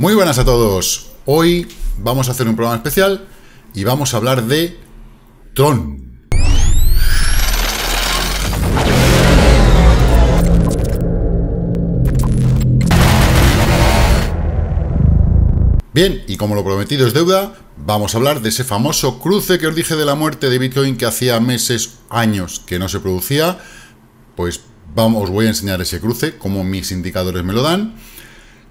Muy buenas a todos. Hoy vamos a hacer un programa especial y vamos a hablar de Tron. Bien, y como lo prometido es deuda, vamos a hablar de ese famoso cruce que os dije de la muerte de Bitcoin que hacía meses, años que no se producía. Pues vamos, os voy a enseñar ese cruce, como mis indicadores me lo dan.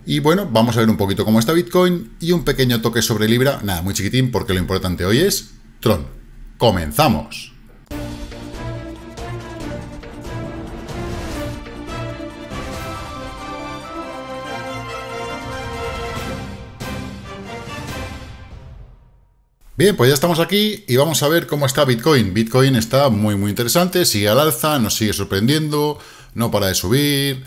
Y bueno, vamos a ver un poquito cómo está Bitcoin y un pequeño toque sobre Libra, nada, muy chiquitín, porque lo importante hoy es Tron. ¡Comenzamos! Bien, pues ya estamos aquí y vamos a ver cómo está Bitcoin. Bitcoin está muy muy interesante, sigue al alza, nos sigue sorprendiendo, no para de subir,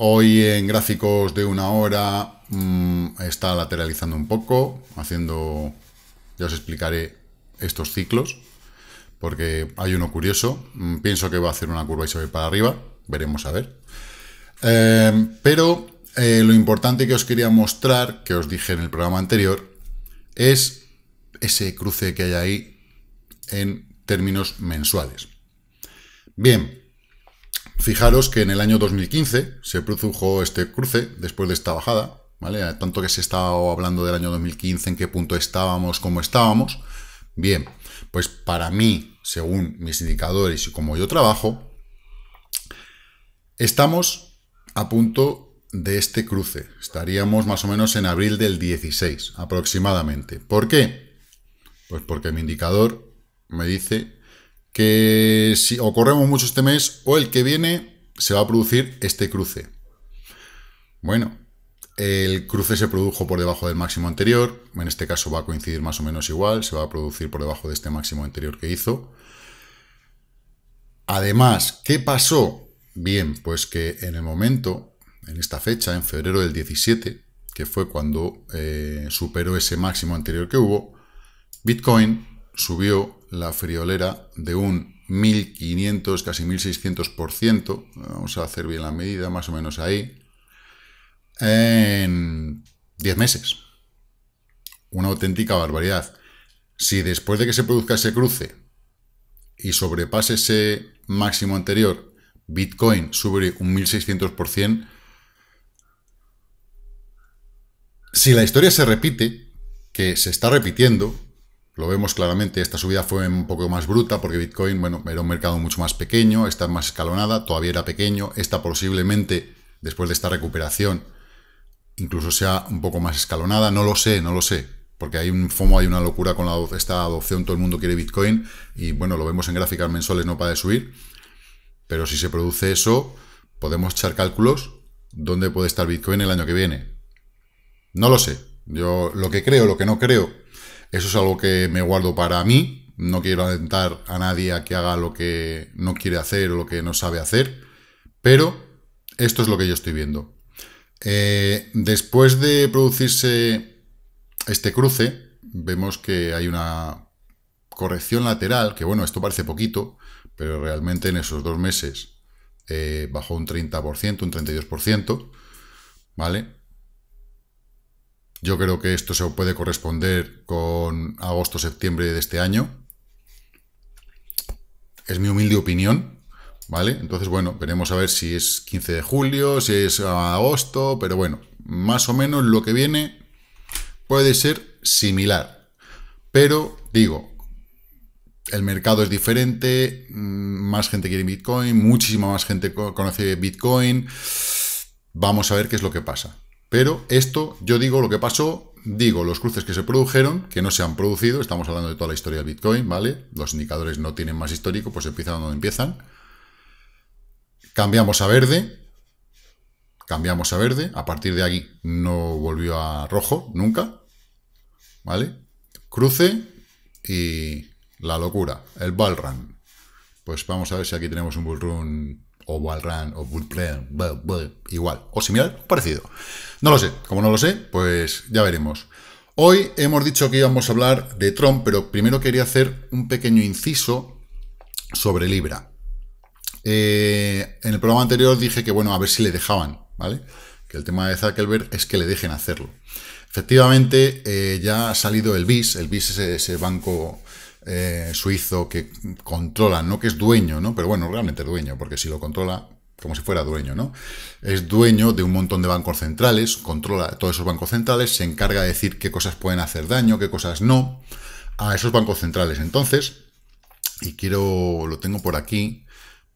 Hoy en gráficos de una hora mm, está lateralizando un poco, haciendo, ya os explicaré estos ciclos, porque hay uno curioso, mm, pienso que va a hacer una curva y se va para arriba, veremos a ver. Eh, pero eh, lo importante que os quería mostrar, que os dije en el programa anterior, es ese cruce que hay ahí en términos mensuales. Bien, Fijaros que en el año 2015 se produjo este cruce después de esta bajada, ¿vale? Tanto que se estaba hablando del año 2015, en qué punto estábamos, cómo estábamos. Bien, pues para mí, según mis indicadores y como yo trabajo, estamos a punto de este cruce. Estaríamos más o menos en abril del 16, aproximadamente. ¿Por qué? Pues porque mi indicador me dice que si o mucho este mes o el que viene, se va a producir este cruce. Bueno, el cruce se produjo por debajo del máximo anterior, en este caso va a coincidir más o menos igual, se va a producir por debajo de este máximo anterior que hizo. Además, ¿qué pasó? Bien, pues que en el momento, en esta fecha, en febrero del 17, que fue cuando eh, superó ese máximo anterior que hubo, Bitcoin subió la friolera de un 1.500, casi 1.600%, vamos a hacer bien la medida, más o menos ahí, en 10 meses. Una auténtica barbaridad. Si después de que se produzca ese cruce y sobrepase ese máximo anterior, Bitcoin sube un 1.600%, si la historia se repite, que se está repitiendo, lo vemos claramente, esta subida fue un poco más bruta porque Bitcoin, bueno, era un mercado mucho más pequeño, esta más escalonada, todavía era pequeño, esta posiblemente, después de esta recuperación, incluso sea un poco más escalonada, no lo sé, no lo sé, porque hay un FOMO, hay una locura con la, esta adopción, todo el mundo quiere Bitcoin y bueno, lo vemos en gráficas mensuales, no para de subir, pero si se produce eso, podemos echar cálculos dónde puede estar Bitcoin el año que viene. No lo sé, yo lo que creo, lo que no creo, eso es algo que me guardo para mí. No quiero alentar a nadie a que haga lo que no quiere hacer o lo que no sabe hacer. Pero esto es lo que yo estoy viendo. Eh, después de producirse este cruce, vemos que hay una corrección lateral, que bueno, esto parece poquito, pero realmente en esos dos meses eh, bajó un 30%, un 32%, ¿vale? Yo creo que esto se puede corresponder con agosto-septiembre de este año. Es mi humilde opinión, ¿vale? Entonces, bueno, veremos a ver si es 15 de julio, si es ah, agosto, pero bueno, más o menos lo que viene puede ser similar. Pero, digo, el mercado es diferente, mm, más gente quiere Bitcoin, muchísima más gente conoce Bitcoin. Vamos a ver qué es lo que pasa. Pero esto, yo digo lo que pasó, digo los cruces que se produjeron, que no se han producido, estamos hablando de toda la historia del Bitcoin, ¿vale? Los indicadores no tienen más histórico, pues empiezan donde empiezan. Cambiamos a verde, cambiamos a verde, a partir de aquí no volvió a rojo, nunca, ¿vale? Cruce y la locura, el run. Pues vamos a ver si aquí tenemos un Bullrun o Run o igual, o similar, parecido. No lo sé, como no lo sé, pues ya veremos. Hoy hemos dicho que íbamos a hablar de Trump pero primero quería hacer un pequeño inciso sobre Libra. Eh, en el programa anterior dije que, bueno, a ver si le dejaban, ¿vale? Que el tema de Zuckerberg es que le dejen hacerlo. Efectivamente, eh, ya ha salido el BIS, el BIS es ese banco eh, suizo que controla, no que es dueño, ¿no? Pero bueno, realmente dueño, porque si lo controla, como si fuera dueño, ¿no? Es dueño de un montón de bancos centrales, controla todos esos bancos centrales, se encarga de decir qué cosas pueden hacer daño, qué cosas no, a esos bancos centrales. Entonces, y quiero, lo tengo por aquí,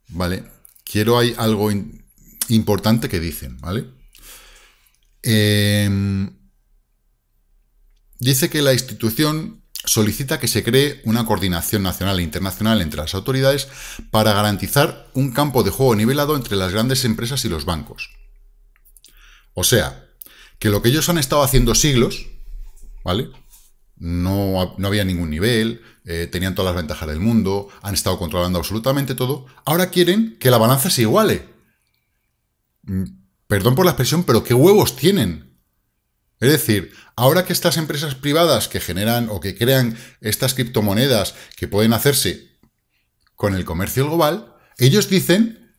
¿vale? Quiero, hay algo importante que dicen, ¿vale? Em, dice que la institución solicita que se cree una coordinación nacional e internacional entre las autoridades para garantizar un campo de juego nivelado entre las grandes empresas y los bancos. O sea, que lo que ellos han estado haciendo siglos, ¿vale? No, había ningún nivel, eh, tenían todas las ventajas del mundo, han estado controlando absolutamente todo, ahora quieren que la balanza se iguale. Mm, perdón por la expresión, pero ¿qué huevos tienen? Es decir, ahora que estas empresas privadas que generan o que crean estas criptomonedas que pueden hacerse con el comercio global, ellos dicen,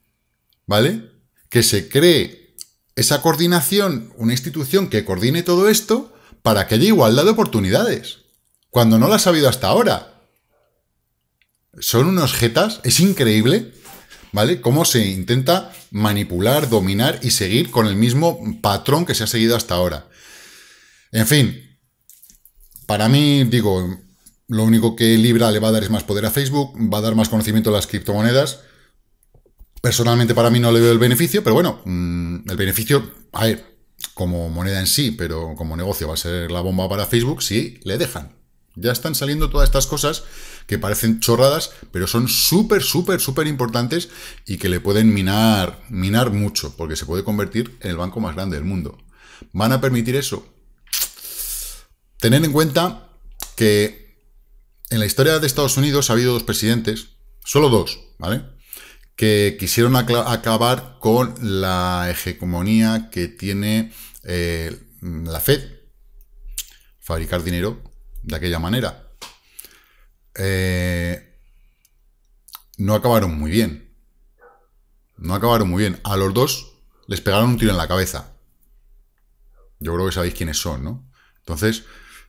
¿vale? Que se cree esa coordinación, una institución que coordine todo esto para que haya igualdad de oportunidades, cuando no la ha habido hasta ahora. Son unos jetas, es increíble, ¿vale? Cómo se intenta manipular, dominar y seguir con el mismo patrón que se ha seguido hasta ahora. En fin, para mí, digo, lo único que Libra le va a dar es más poder a Facebook, va a dar más conocimiento a las criptomonedas. Personalmente para mí no le veo el beneficio, pero bueno, mm, el beneficio, a ver, como moneda en sí, pero como negocio va a ser la bomba para Facebook sí, le dejan. Ya están saliendo todas estas cosas que parecen chorradas, pero son súper, súper, súper importantes y que le pueden minar, minar mucho, porque se puede convertir en el banco más grande del mundo. ¿Van a permitir eso? Tener en cuenta que en la historia de Estados Unidos ha habido dos presidentes, solo dos, ¿vale? Que quisieron acabar con la hegemonía que tiene eh, la Fed, fabricar dinero de aquella manera. Eh, no acabaron muy bien. No acabaron muy bien. A los dos les pegaron un tiro en la cabeza. Yo creo que sabéis quiénes son, ¿no? Entonces,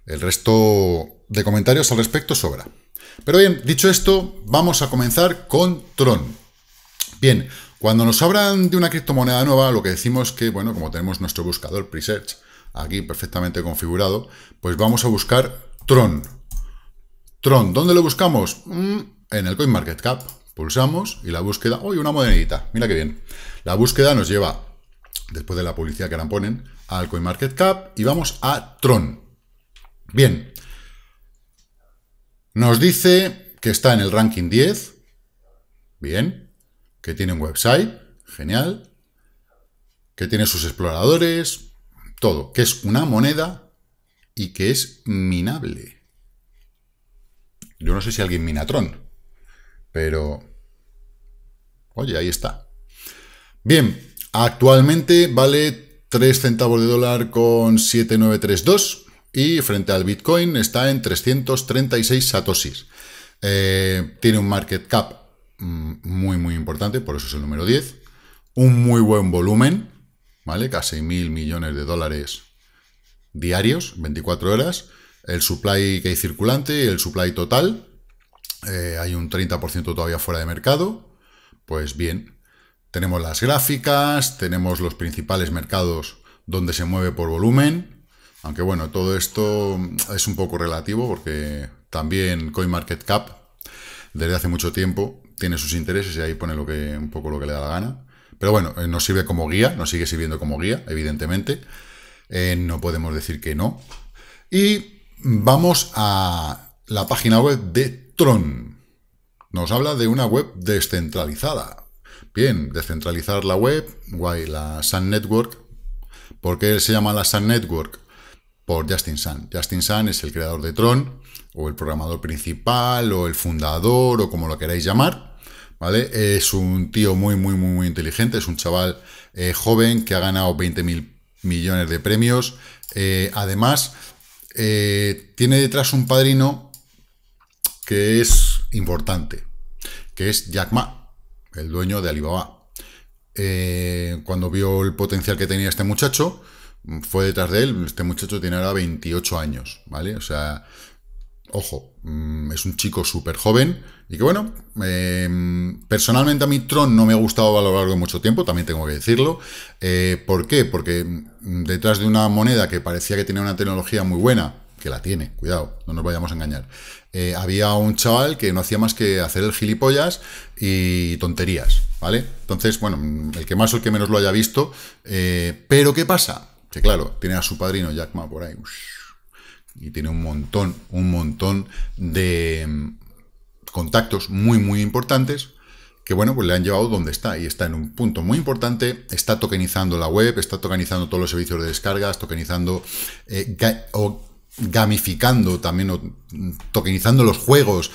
el resto de comentarios al respecto sobra. Pero bien, dicho esto, vamos a comenzar con Tron. Bien, cuando nos hablan de una criptomoneda nueva, lo que decimos que, bueno, como tenemos nuestro buscador Presearch aquí perfectamente configurado, pues vamos a buscar Tron. Tron, ¿dónde lo buscamos? Mm, en el CoinMarketCap. Pulsamos y la búsqueda... ¡Uy, una monedita! Mira qué bien. La búsqueda nos lleva, después de la publicidad que ahora ponen, al CoinMarketCap y vamos a Tron. Bien. Nos dice que está en el ranking 10. Bien. Que tiene un website. Genial. Que tiene sus exploradores. Todo. Que es una moneda y que es minable. Yo no sé si alguien mina Tron, Pero... Oye, ahí está. Bien. Actualmente vale 3 centavos de dólar con 7932 y frente al Bitcoin está en 336 satoshis. Eh, tiene un market cap mm, muy, muy importante, por eso es el número 10. Un muy buen volumen, ¿vale? Casi mil millones de dólares diarios, 24 horas. El supply que hay circulante, el supply total. Eh, hay un 30% todavía fuera de mercado. Pues bien, tenemos las gráficas, tenemos los principales mercados donde se mueve por volumen. Aunque bueno, todo esto es un poco relativo porque también CoinMarketCap desde hace mucho tiempo tiene sus intereses y ahí pone lo que, un poco lo que le da la gana. Pero bueno, eh, nos sirve como guía, nos sigue sirviendo como guía, evidentemente. Eh, no podemos decir que no. Y vamos a la página web de Tron. Nos habla de una web descentralizada. Bien, descentralizar la web, guay, la Sun Network. ¿Por qué se llama la Sun Network? por Justin Sun. Justin Sun es el creador de Tron, o el programador principal, o el fundador, o como lo queráis llamar. ¿Vale? Es un tío muy, muy, muy, inteligente, es un chaval eh, joven que ha ganado 20 mil millones de premios. Eh, además, eh, tiene detrás un padrino que es importante, que es Jack Ma, el dueño de Alibaba. cuando vio el potencial que tenía este muchacho, fue detrás de él. Este muchacho tiene ahora 28 años, ¿vale? O sea, ojo, mm, es un chico súper joven y que bueno, em, personalmente a mí Tron no me ha gustado a lo largo de mucho tiempo, también tengo que decirlo. Eh, ¿Por qué? Porque mm, detrás de una moneda que parecía que tenía una tecnología muy buena, que la tiene, cuidado, no nos vayamos a engañar, eh, había un chaval que no hacía más que hacer el gilipollas y tonterías, ¿vale? Entonces, bueno, mm, el que más o el que menos lo haya visto, eh, pero ¿qué pasa? Que claro, tiene a su padrino Jack Ma por ahí. y tiene un montón, un montón de mm, contactos muy, muy importantes que bueno, pues le han llevado donde está y está en un punto muy importante, está tokenizando la web, está tokenizando todos los servicios de descargas, tokenizando eh, o gamificando también, o mm, tokenizando los juegos,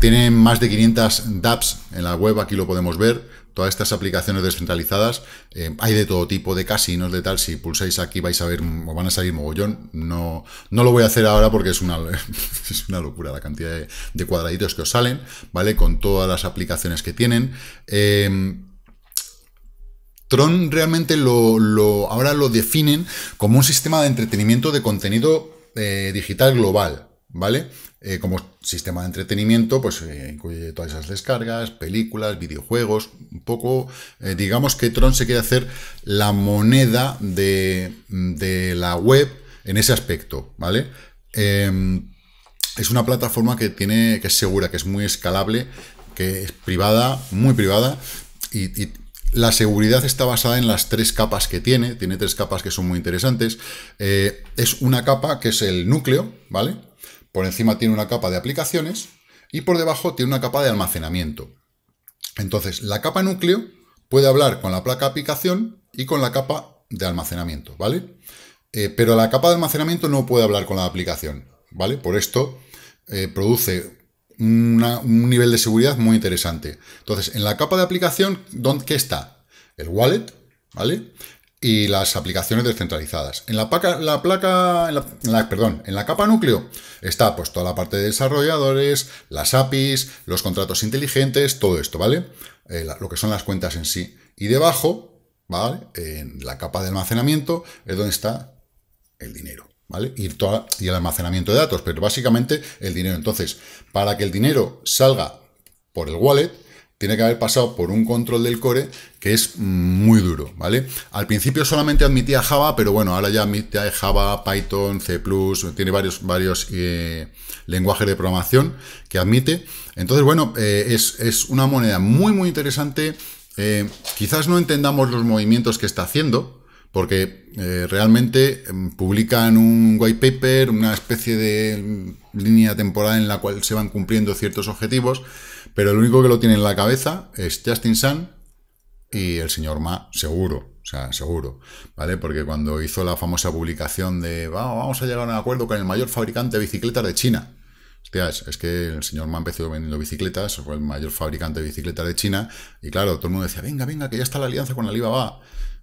tienen más de 500 dApps en la web, aquí lo podemos ver. Todas estas aplicaciones descentralizadas, eh, hay de todo tipo, de casinos, de tal. Si pulsáis aquí vais a ver, van a salir mogollón. No, no lo voy a hacer ahora porque es una, es una locura la cantidad de, cuadraditos que os salen, ¿vale? Con todas las aplicaciones que tienen. Em, Tron realmente lo, ahora lo definen como un sistema de entretenimiento de contenido eh, digital global, ¿vale? Eh, como sistema de entretenimiento, pues eh, incluye todas esas descargas, películas, videojuegos, un poco, eh, digamos que Tron se quiere hacer la moneda de, la web en ese aspecto, ¿vale? Em, es una plataforma que tiene, que es segura, que es muy escalable, que es privada, muy privada, y la seguridad está basada en las tres capas que tiene, tiene tres capas que son muy interesantes. es una capa que es el núcleo, ¿vale? Por encima tiene una capa de aplicaciones y por debajo tiene una capa de almacenamiento. Entonces, la capa núcleo puede hablar con la placa aplicación y con la capa de almacenamiento, ¿vale? Eh, pero la capa de almacenamiento no puede hablar con la aplicación, ¿vale? Por esto eh, produce un nivel de seguridad muy interesante. Entonces, en la capa de aplicación, ¿dónde, ¿qué está? El wallet, ¿vale? y las aplicaciones descentralizadas. En la, perdón, en la capa núcleo está pues toda la parte de desarrolladores, las APIs, los contratos inteligentes, todo esto, ¿vale? Eh, lo que son las cuentas en sí. Y debajo, ¿vale? En la capa de almacenamiento es donde está el dinero, ¿vale? y el almacenamiento de datos, pero básicamente el dinero. Entonces, para que el dinero salga por el wallet, tiene que haber pasado por un control del core que es muy duro, ¿vale? Al principio solamente admitía Java, pero bueno, ahora ya admite Java, Python, C++, tiene varios, varios eh, lenguajes de programación que admite. Entonces, bueno, eh, es, una moneda muy, muy interesante. Eh, quizás no entendamos los movimientos que está haciendo, porque realmente em, publican un white paper, una especie de línea temporal en la cual se van cumpliendo ciertos objetivos, pero el único que lo tiene en la cabeza es Justin Sun y el señor Ma, seguro. O sea, seguro, ¿vale? Porque cuando hizo la famosa publicación de vamos a llegar a un acuerdo con el mayor fabricante de bicicletas de China. hostias, es, que el señor Ma empezó vendiendo bicicletas, fue el mayor fabricante de bicicletas de China, y claro, todo el mundo decía, venga, venga, que ya está la alianza con Alibaba,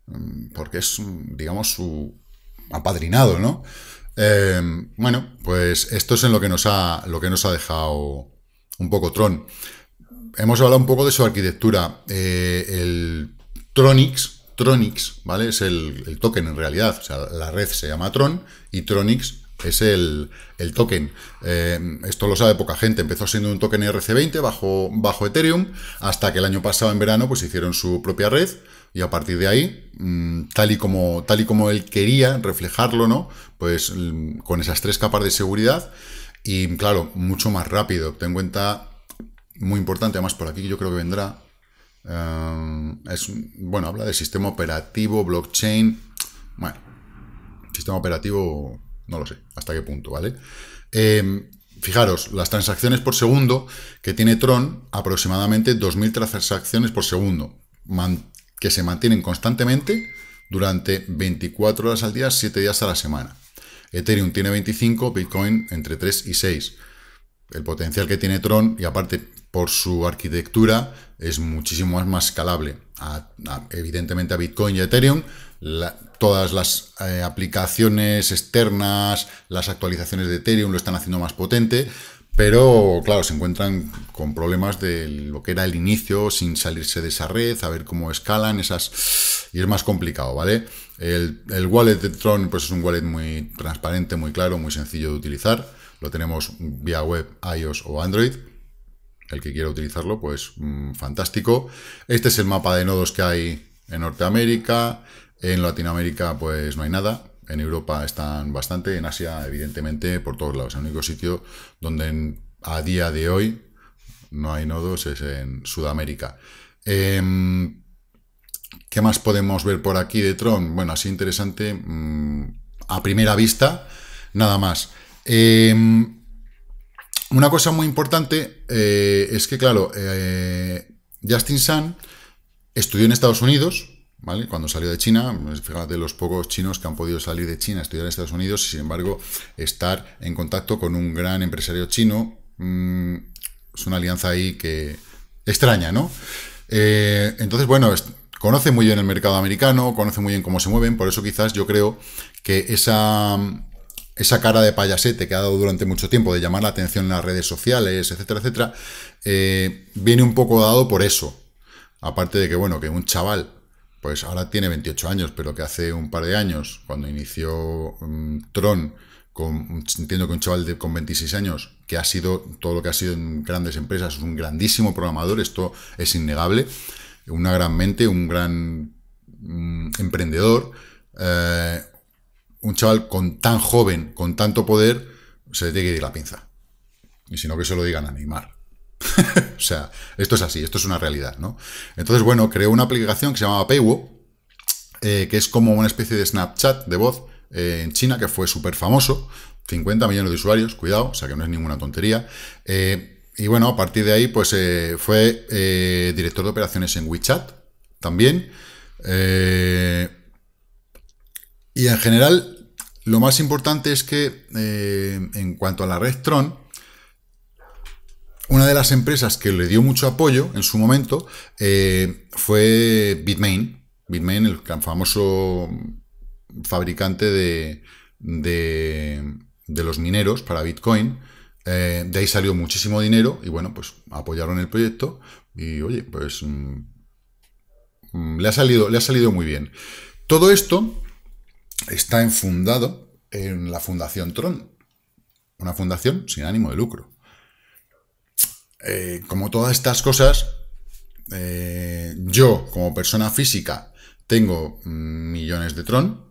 mm, porque es, digamos, su apadrinado, ¿no? Em, bueno, pues esto es en lo que nos ha, lo que nos ha dejado un poco Tron hemos hablado un poco de su arquitectura. Eh, el Tronix, Tronix, ¿vale? Es el, token en realidad. O sea, la red se llama Tron y Tronix es el, token. Eh, esto lo sabe poca gente. Empezó siendo un token RC20 bajo, Ethereum, hasta que el año pasado, en verano, pues hicieron su propia red. Y a partir de ahí, mm, tal, y como, tal y como él quería reflejarlo, ¿no? Pues mm, con esas tres capas de seguridad. Y claro, mucho más rápido. Ten en cuenta muy importante, además por aquí yo creo que vendrá. Eh, es, bueno, habla del sistema operativo, blockchain. Bueno, sistema operativo, no lo sé hasta qué punto, ¿vale? Eh, fijaros, las transacciones por segundo que tiene Tron, aproximadamente 2.000 transacciones por segundo, que se mantienen constantemente durante 24 horas al día, 7 días a la semana. Ethereum tiene 25, Bitcoin entre 3 y 6 el potencial que tiene Tron y aparte por su arquitectura es muchísimo más, escalable. evidentemente a Bitcoin y Ethereum, todas las eh, aplicaciones externas, las actualizaciones de Ethereum lo están haciendo más potente, pero claro, se encuentran con problemas de lo que era el inicio, sin salirse de esa red, a ver cómo escalan esas... Y es más complicado, ¿vale? El, el wallet de Tron pues es un wallet muy transparente, muy claro, muy sencillo de utilizar lo tenemos vía web, iOS o Android. El que quiera utilizarlo, pues mm, fantástico. Este es el mapa de nodos que hay en Norteamérica. En Latinoamérica, pues no hay nada. En Europa están bastante. En Asia, evidentemente, por todos lados. El único sitio donde a día de hoy no hay nodos es en Sudamérica. Em, ¿Qué más podemos ver por aquí de Tron? Bueno, así interesante, mm, a primera vista, nada más. Em, una cosa muy importante eh, es que, claro, eh, Justin Sun estudió en Estados Unidos, ¿vale? Cuando salió de China, pues, fíjate los pocos chinos que han podido salir de China, estudiar en Estados Unidos, y sin embargo, estar en contacto con un gran empresario chino mm, es una alianza ahí que extraña, ¿no? Eh, entonces, bueno, conoce muy bien el mercado americano, conoce muy bien cómo se mueven, por eso quizás yo creo que esa esa cara de payasete que ha dado durante mucho tiempo de llamar la atención en las redes sociales, etcétera, etcétera, eh, viene un poco dado por eso. Aparte de que, bueno, que un chaval, pues ahora tiene 28 años, pero que hace un par de años, cuando inició mm, Tron, con, entiendo que un chaval de, con 26 años, que ha sido todo lo que ha sido en grandes empresas, es un grandísimo programador, esto es innegable, una gran mente, un gran mm, emprendedor, eh, un chaval con tan joven, con tanto poder, se le tiene que ir la pinza. Y si no, que se lo digan a Neymar. o sea, esto es así, esto es una realidad, ¿no? Entonces, bueno, creó una aplicación que se llamaba Peiwo, eh, que es como una especie de Snapchat de voz eh, en China, que fue súper famoso, 50 millones de usuarios, cuidado, o sea que no es ninguna tontería. Eh, y bueno, a partir de ahí, pues fue director de operaciones en WeChat también. Eh, y en general, lo más importante es que eh, en cuanto a la red Tron, una de las empresas que le dio mucho apoyo en su momento eh, fue Bitmain. Bitmain, el famoso fabricante de, de, los mineros para Bitcoin. Eh, de ahí salió muchísimo dinero y bueno, pues apoyaron el proyecto y oye, pues mm, mm, le, ha salido, le ha salido muy bien. Todo esto está enfundado en la Fundación Tron, una fundación sin ánimo de lucro. Eh, como todas estas cosas, eh, yo como persona física tengo millones de Tron,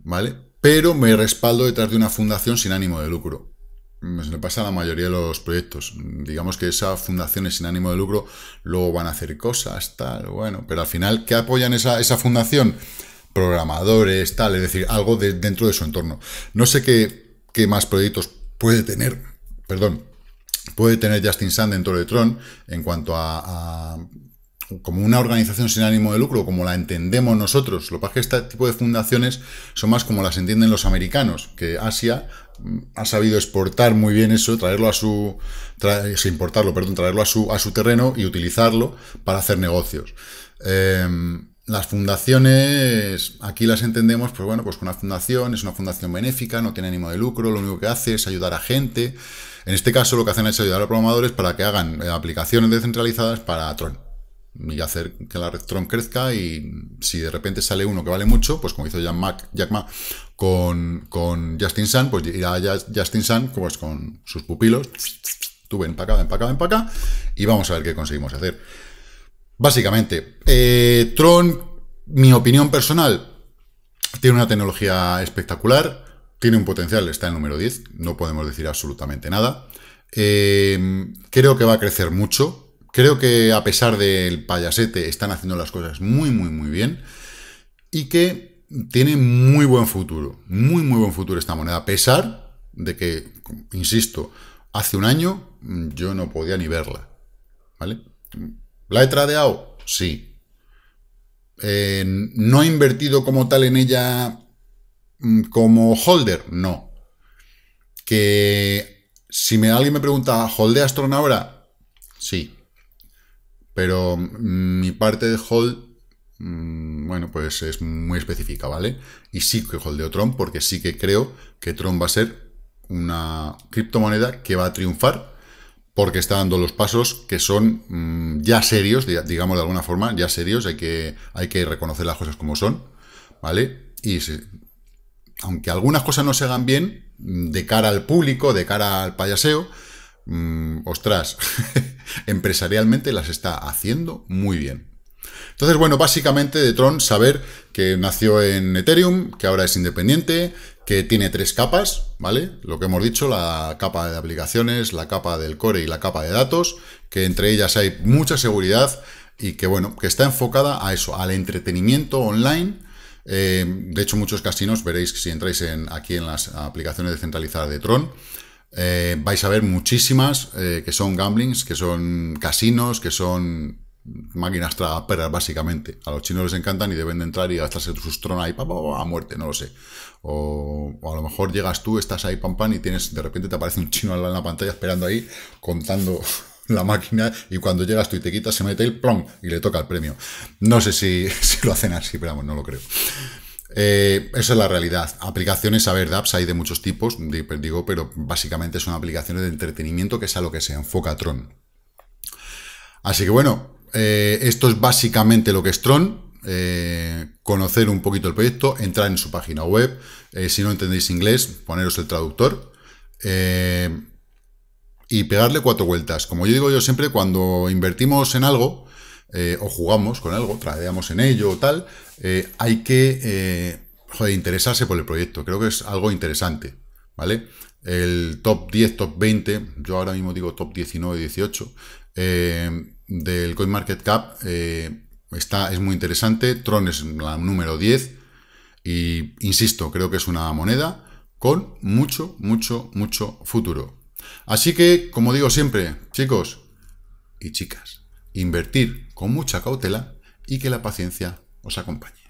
¿vale? Pero me respaldo detrás de una fundación sin ánimo de lucro. Se pues le pasa a la mayoría de los proyectos. Digamos que esas fundaciones sin ánimo de lucro luego van a hacer cosas, tal, bueno. Pero al final, ¿qué apoyan esa fundación? programadores, tal, es decir, algo de, dentro de su entorno. No sé qué, qué más proyectos puede tener, perdón, puede tener Justin Sand dentro de Tron en cuanto a, como una organización sin ánimo de lucro, como la entendemos nosotros. Lo que pasa es que este tipo de fundaciones son más como las entienden los americanos, que Asia mm, ha sabido exportar muy bien eso, traerlo a su importarlo, perdón, traerlo a su a su terreno y utilizarlo para hacer negocios. Em, las fundaciones, aquí las entendemos, pues bueno, pues una fundación es una fundación benéfica, no tiene ánimo de lucro, lo único que hace es ayudar a gente. En este caso lo que hacen es ayudar a los programadores para que hagan eh, aplicaciones descentralizadas para Tron y hacer que la red Tron crezca y si de repente sale uno que vale mucho, pues como hizo Jack, Ma con, Justin Sun, pues irá Justin Sun pues con sus pupilos, tuve ven para acá, y vamos a ver qué conseguimos hacer. Básicamente, eh, Tron, mi opinión personal, tiene una tecnología espectacular, tiene un potencial, está en el número 10, no podemos decir absolutamente nada. Eh, creo que va a crecer mucho, creo que a pesar del payasete están haciendo las cosas muy, muy, muy bien y que tiene muy buen futuro, muy, muy buen futuro esta moneda, a pesar de que, insisto, hace un año yo no podía ni verla, ¿vale? ¿La he tradeado? Sí. Eh, ¿No he invertido como tal en ella mm, como holder? No. Que si me, alguien me pregunta, ¿holdeas ahora? Sí. Pero mm, mi parte de hold, mm, bueno, pues es muy específica, ¿vale? Y sí que holdeo Tron porque sí que creo que Tron va a ser una criptomoneda que va a triunfar porque está dando los pasos que son mm, ya serios, digamos de alguna forma, ya serios, hay que, hay que reconocer las cosas como son, ¿vale? Y aunque algunas cosas no se hagan bien, mm, de cara al público, de cara al payaseo, mm, ostras, empresarialmente las está haciendo muy bien. Entonces, bueno, básicamente de Tron saber que nació en Ethereum, que ahora es independiente, que tiene tres capas, ¿vale? Lo que hemos dicho, la capa de aplicaciones, la capa del core y la capa de datos, que entre ellas hay mucha seguridad y que, bueno, que está enfocada a eso, al entretenimiento online. Eh, de hecho, muchos casinos, veréis que si entráis en, aquí en las aplicaciones descentralizadas de Tron, eh, vais a ver muchísimas eh, que son gamblings, que son casinos, que son máquinas tragaperas, básicamente. A los chinos les encantan y deben de entrar y gastarse sus tronas ahí pa, a muerte, no lo sé. O, a lo mejor llegas tú, estás ahí, pam, pam, y tienes, de repente te aparece un chino en la pantalla esperando ahí, contando la máquina, y cuando llegas tú y te quitas, se mete el plom y le toca el premio. No sé si, lo hacen así, pero vamos, no lo creo. Eh, esa es la realidad. Aplicaciones, a ver, de apps hay de muchos tipos, pues, digo, pero básicamente son aplicaciones de entretenimiento que es a lo que se enfoca Tron. Así que bueno, eh, esto es básicamente lo que es Tron. Eh, conocer un poquito el proyecto, entrar en su página web. Eh, si no entendéis inglés, poneros el traductor. y pegarle cuatro vueltas. Como yo digo yo siempre, cuando invertimos en algo o jugamos con algo, tradeamos en ello o tal, hay que interesarse por el proyecto. Creo que es algo interesante. ¿Vale? El top 10, top 20, yo ahora mismo digo top 19, 18. Eh, del CoinMarketCap eh, está, es muy interesante. Tron es la número 10 y, insisto, creo que es una moneda con mucho, mucho, mucho futuro. Así que, como digo siempre, chicos y chicas, invertir con mucha cautela y que la paciencia os acompañe.